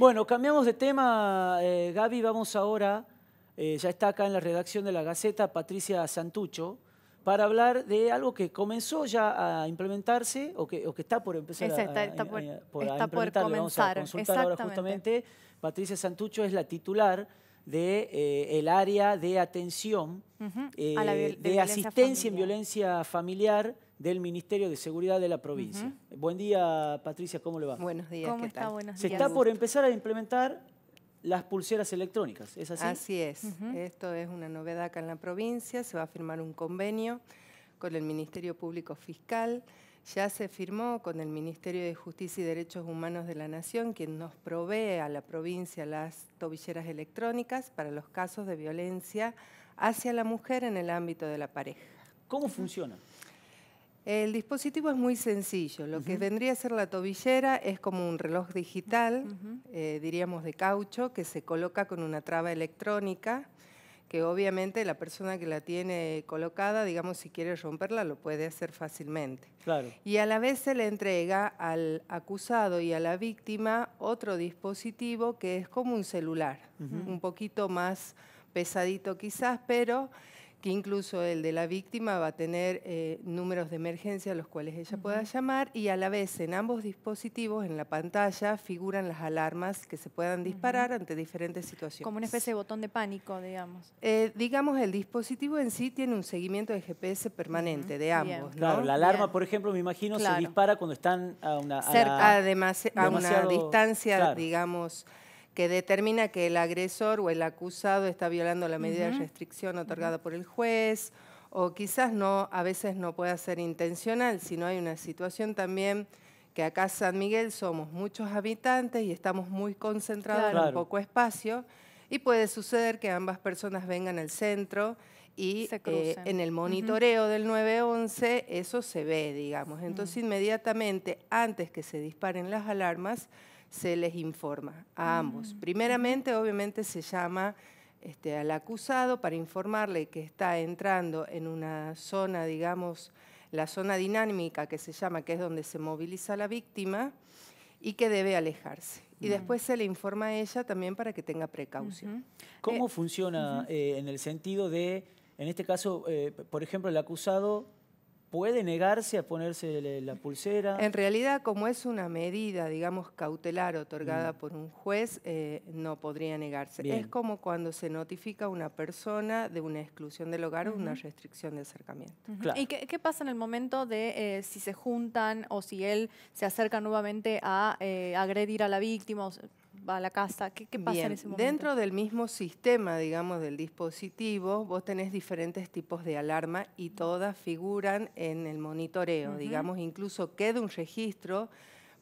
Bueno, cambiamos de tema, eh, Gaby, vamos ahora, eh, ya está acá en la redacción de la Gaceta Patricia Santucho, para hablar de algo que comenzó ya a implementarse o que, está por empezar eh, está, por, Vamos justamente. Patricia Santucho es la titular de eh, el área de atención eh, de, asistencia en violencia familiar del Ministerio de Seguridad de la provincia. Buen día, Patricia, ¿cómo le va? Buenos días, ¿Cómo está? Se está por empezar a implementar las pulseras electrónicas, ¿es así? Así es. Esto es una novedad acá en la provincia. Se va a firmar un convenio con el Ministerio Público Fiscal ya se firmó con el Ministerio de Justicia y Derechos Humanos de la Nación, quien nos provee a la provincia las tobilleras electrónicas para los casos de violencia hacia la mujer en el ámbito de la pareja. ¿Cómo funciona? El dispositivo es muy sencillo. Lo que vendría a ser la tobillera es como un reloj digital, eh, diríamos de caucho, que se coloca con una traba electrónica que obviamente la persona que la tiene colocada, digamos, si quiere romperla, lo puede hacer fácilmente. Claro. Y a la vez se le entrega al acusado y a la víctima otro dispositivo que es como un celular, un poquito más pesadito quizás, pero que incluso el de la víctima va a tener eh, números de emergencia a los cuales ella pueda llamar y a la vez en ambos dispositivos, en la pantalla, figuran las alarmas que se puedan disparar ante diferentes situaciones. Como una especie de botón de pánico, digamos. Eh, digamos, el dispositivo en sí tiene un seguimiento de GPS permanente de ambos. Claro, la alarma, por ejemplo, me imagino se dispara cuando están a una... Cerca, a, una distancia, digamos que determina que el agresor o el acusado está violando la medida de restricción otorgada por el juez, o quizás no, a veces no pueda ser intencional, sino hay una situación también que acá San Miguel somos muchos habitantes y estamos muy concentrados en en poco espacio, y puede suceder que ambas personas vengan al centro y eh, en el monitoreo del 911 eso se ve, digamos. Entonces inmediatamente, antes que se disparen las alarmas, se les informa a ambos. Mm. Primeramente, obviamente, se llama este, al acusado para informarle que está entrando en una zona, digamos, la zona dinámica que se llama, que es donde se moviliza la víctima, y que debe alejarse. Y mm. después se le informa a ella también para que tenga precaución. ¿Cómo eh, funciona eh, en el sentido de, en este caso, eh, por ejemplo, el acusado puede negarse a ponerse la pulsera. En realidad, como es una medida, digamos, cautelar otorgada mm. por un juez, eh, no podría negarse. Es como cuando se notifica a una persona de una exclusión del hogar o una restricción de acercamiento. ¿Y qué, pasa en el momento de eh, si se juntan o si él se acerca nuevamente a eh, agredir a la víctima? a la casa? ¿Qué, pasa en ese momento? Dentro del mismo sistema, digamos, del dispositivo, vos tenés diferentes tipos de alarma y todas figuran en el monitoreo, digamos, incluso queda un registro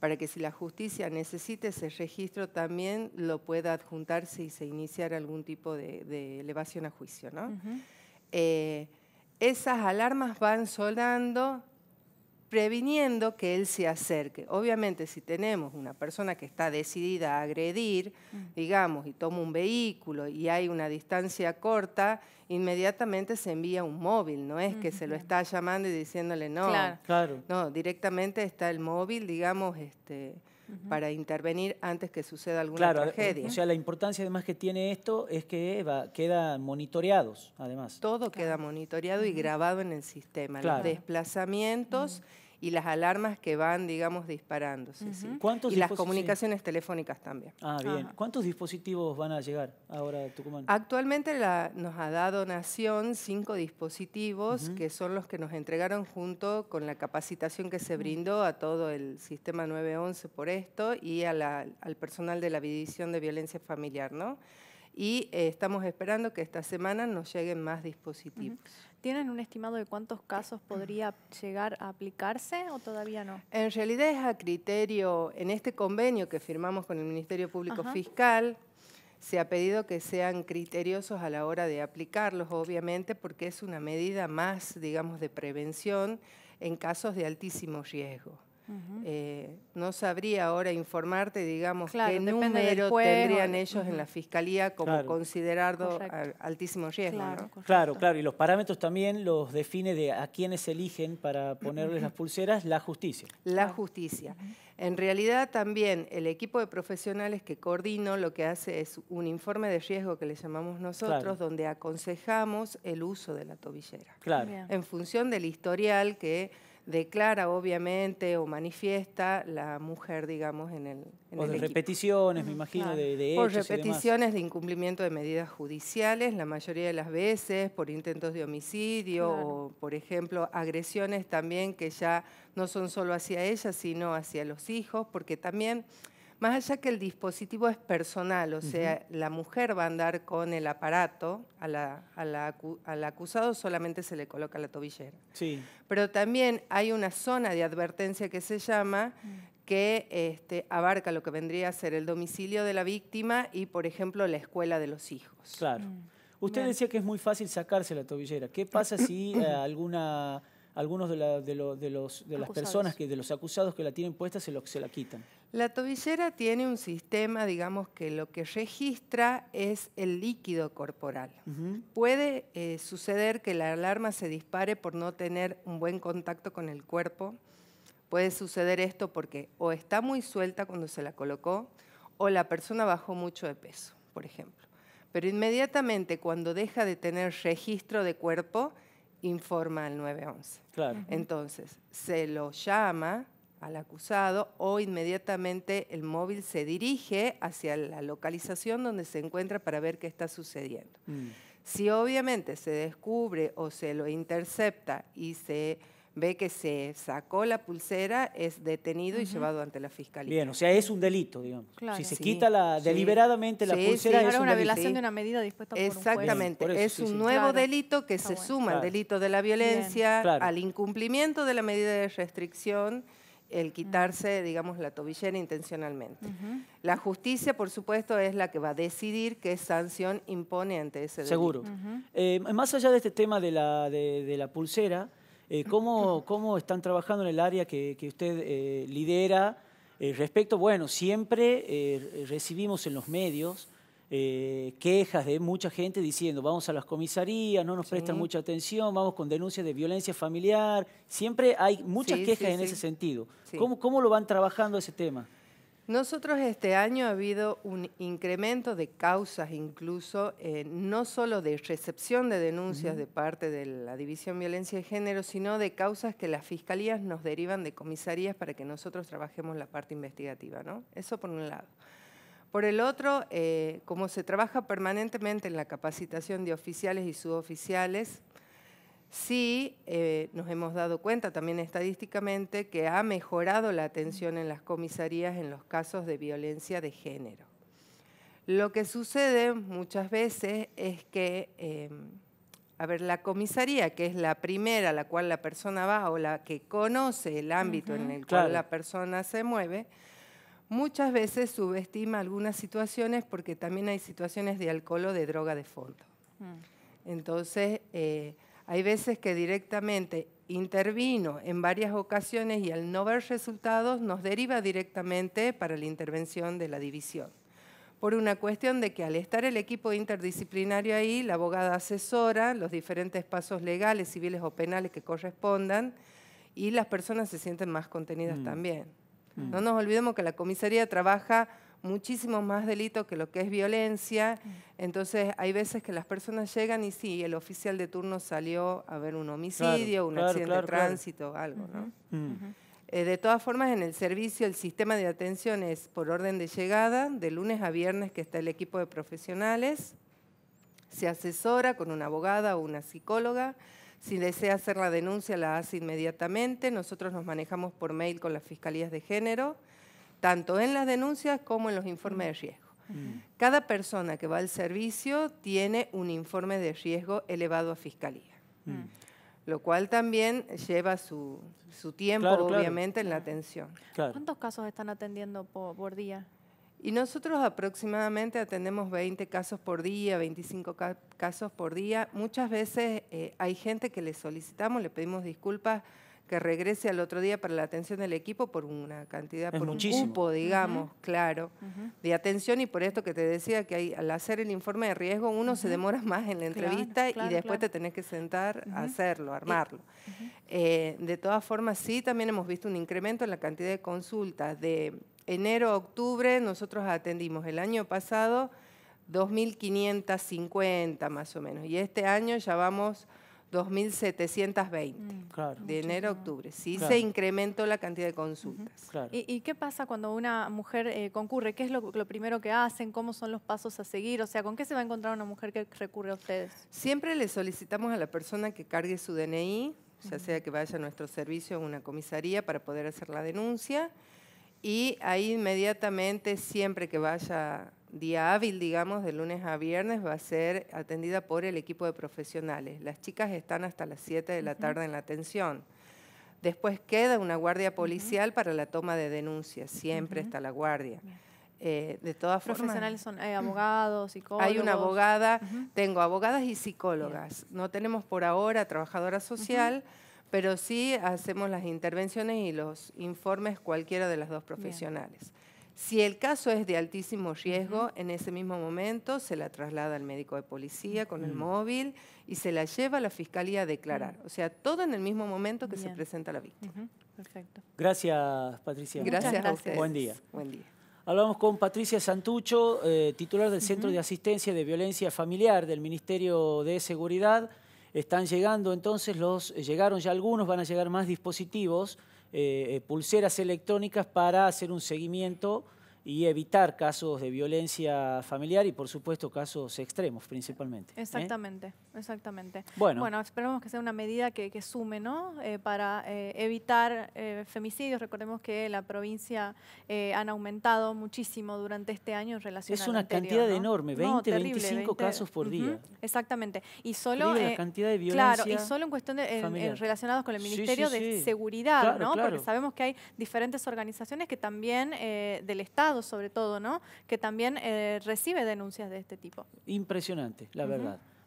para que si la justicia necesite ese registro también lo pueda adjuntarse y se iniciara algún tipo de, elevación a juicio. ¿no? Eh, esas alarmas van sonando previniendo que él se acerque. Obviamente, si tenemos una persona que está decidida a agredir, mm. digamos, y toma un vehículo y hay una distancia corta, inmediatamente se envía un móvil, no es que se lo está llamando y diciéndole no. claro. No, directamente está el móvil, digamos, este, para intervenir antes que suceda alguna eh, tragedia. O sea, la importancia además que tiene esto es que Eva, queda monitoreados, además. Todo queda monitoreado y grabado en el sistema. Los desplazamientos y las alarmas que van, digamos, disparándose. y las comunicaciones telefónicas también. Ah, bien. ¿Cuántos dispositivos van a llegar ahora a Tucumán? Actualmente la, nos ha dado Nación cinco dispositivos que son los que nos entregaron junto con la capacitación que se brindó a todo el sistema 911 por esto y al personal de la División de Violencia Familiar, ¿no? y eh, estamos esperando que esta semana nos lleguen más dispositivos. ¿Tienen un estimado de cuántos casos podría llegar a aplicarse o todavía no? En realidad es a criterio, en este convenio que firmamos con el Ministerio Público Fiscal, se ha pedido que sean criteriosos a la hora de aplicarlos, obviamente, porque es una medida más, digamos, de prevención en casos de altísimo riesgo. Eh, no sabría ahora informarte, digamos, qué número tendrían ellos en la fiscalía como considerado altísimo riesgo. Claro, ¿no? claro, claro, y los parámetros también los define de a quienes eligen para ponerles las pulseras la justicia. La justicia. En realidad también el equipo de profesionales que coordino lo que hace es un informe de riesgo que le llamamos nosotros, donde aconsejamos el uso de la tobillera. Claro. En función del historial que declara obviamente o manifiesta la mujer, digamos, en el... En repeticiones, me imagino, de, Por repeticiones de incumplimiento de medidas judiciales, la mayoría de las veces, por intentos de homicidio o, por ejemplo, agresiones también que ya no son solo hacia ella, sino hacia los hijos, porque también más allá que el dispositivo es personal, o sea, la mujer va a andar con el aparato, a al acusado solamente se le coloca la tobillera. Sí. Pero también hay una zona de advertencia que se llama, mm. que este, abarca lo que vendría a ser el domicilio de la víctima y, por ejemplo, la escuela de los hijos. Claro. Mm. Usted decía que es muy fácil sacarse la tobillera. ¿Qué pasa si eh, alguna algunos de, los, las personas, que, de los acusados que la tienen puesta, se, lo, se la quitan. La tobillera tiene un sistema, digamos, que lo que registra es el líquido corporal. Puede eh, suceder que la alarma se dispare por no tener un buen contacto con el cuerpo. Puede suceder esto porque o está muy suelta cuando se la colocó o la persona bajó mucho de peso, por ejemplo. Pero inmediatamente cuando deja de tener registro de cuerpo, informa al 911. Claro. Entonces, se lo llama, al acusado o inmediatamente el móvil se dirige hacia la localización donde se encuentra para ver qué está sucediendo. Mm. Si obviamente se descubre o se lo intercepta y se ve que se sacó la pulsera, es detenido y llevado ante la fiscalía. Bien, o sea, es un delito, digamos. Si se quita la, deliberadamente la pulsera, es una violación de una medida dispuesta por Exactamente, un juez. es un nuevo delito que se suma al delito de la violencia, al incumplimiento de la medida de restricción el quitarse, digamos, la tobillera intencionalmente. La justicia, por supuesto, es la que va a decidir qué sanción impone ante ese Seguro. Eh, más allá de este tema de la, pulsera, eh, ¿cómo, están trabajando en el área que, usted eh, lidera? respecto, bueno, siempre recibimos en los medios eh, quejas de mucha gente diciendo, vamos a las comisarías, no nos prestan mucha atención, vamos con denuncias de violencia familiar. Siempre hay muchas quejas en ese sentido. ¿Cómo, ¿Cómo lo van trabajando ese tema? Nosotros este año ha habido un incremento de causas incluso, eh, no solo de recepción de denuncias de parte de la División Violencia de Género, sino de causas que las fiscalías nos derivan de comisarías para que nosotros trabajemos la parte investigativa, ¿no? Eso por un lado. Por el otro, eh, como se trabaja permanentemente en la capacitación de oficiales y suboficiales, sí eh, nos hemos dado cuenta también estadísticamente que ha mejorado la atención en las comisarías en los casos de violencia de género. Lo que sucede muchas veces es que, em, a ver, la comisaría, que es la primera a la cual la persona va o la que conoce el ámbito en el cual la persona se mueve, muchas veces subestima algunas situaciones porque también hay situaciones de alcohol o de droga de fondo. Mm. Entonces, eh, hay veces que directamente intervino en varias ocasiones y al no ver resultados nos deriva directamente para la intervención de la división. Por una cuestión de que al estar el equipo interdisciplinario ahí, la abogada asesora los diferentes pasos legales, civiles o penales que correspondan y las personas se sienten más contenidas mm. también. Mm. No nos olvidemos que la comisaría trabaja muchísimo más delito que lo que es violencia. Mm. Entonces, hay veces que las personas llegan y sí, el oficial de turno salió a ver un homicidio, un accidente de tránsito, algo, ¿no? Mm. Eh, de todas formas, en el servicio, el sistema de atención es por orden de llegada, de lunes a viernes que está el equipo de profesionales, se asesora con una abogada o una psicóloga, si desea hacer la denuncia, la hace inmediatamente. Nosotros nos manejamos por mail con las fiscalías de género, tanto en las denuncias como en los informes de riesgo. Mm. Cada persona que va al servicio tiene un informe de riesgo elevado a fiscalía. Mm. Lo cual también lleva su, tiempo, obviamente, en la atención. ¿Cuántos casos están atendiendo por día? Y nosotros aproximadamente atendemos 20 casos por día, 25 casos por día. Muchas veces eh, hay gente que le solicitamos, le pedimos disculpas, que regrese al otro día para la atención del equipo por una cantidad, por un cupo, digamos, claro, de atención. Y por esto que te decía, que al hacer el informe de riesgo, uno se demora más en la entrevista y después te tenés que sentar a hacerlo, armarlo. Eh, de todas formas, sí, también hemos visto un incremento en la cantidad de consultas, de enero, octubre, nosotros atendimos el año pasado 2.550 más o menos, y este año ya vamos 2.720 mm. claro. de enero a octubre. Sí se incrementó la cantidad de consultas. ¿Y, qué pasa cuando una mujer eh, concurre? ¿Qué es lo, primero que hacen? ¿Cómo son los pasos a seguir? O sea, ¿con qué se va a encontrar una mujer que recurre a ustedes? Siempre le solicitamos a la persona que cargue su DNI, ya sea que vaya a nuestro servicio o a una comisaría para poder hacer la denuncia y ahí inmediatamente, siempre que vaya día hábil, digamos, de lunes a viernes, va a ser atendida por el equipo de profesionales. Las chicas están hasta las 7 de la tarde en la atención. Después queda una guardia policial para la toma de denuncias, siempre está la guardia. Eh, de todas Profesionales son mm. abogados, psicólogos. Hay una abogada, tengo abogadas y psicólogas. No tenemos por ahora trabajadora social pero sí hacemos las intervenciones y los informes cualquiera de las dos profesionales. Si el caso es de altísimo riesgo, en ese mismo momento se la traslada al médico de policía con el mm. móvil y se la lleva a la fiscalía a declarar. Mm. O sea, todo en el mismo momento que se presenta la víctima. Perfecto. Gracias, Patricia. Gracias, a Buen día. Hablamos con Patricia Santucho, eh, titular del Centro de Asistencia de Violencia Familiar del Ministerio de Seguridad. Están llegando entonces los, eh, llegaron ya algunos, van a llegar más dispositivos, eh, eh, pulseras electrónicas para hacer un seguimiento y evitar casos de violencia familiar y por supuesto casos extremos principalmente. Exactamente. Exactamente. Bueno, bueno esperemos que sea una medida que, sume ¿no? Eh, para eh, evitar eh, femicidios. Recordemos que la provincia han aumentado muchísimo durante este año en relación a Es una cantidad enorme, 20, 25 casos por día. Exactamente. Y solo... Claro, y solo en cuestión de, relacionados con el Ministerio de Seguridad, ¿no? Porque sabemos que hay diferentes organizaciones que también, del Estado sobre todo, ¿no? Que también recibe denuncias de este tipo. Impresionante, la verdad.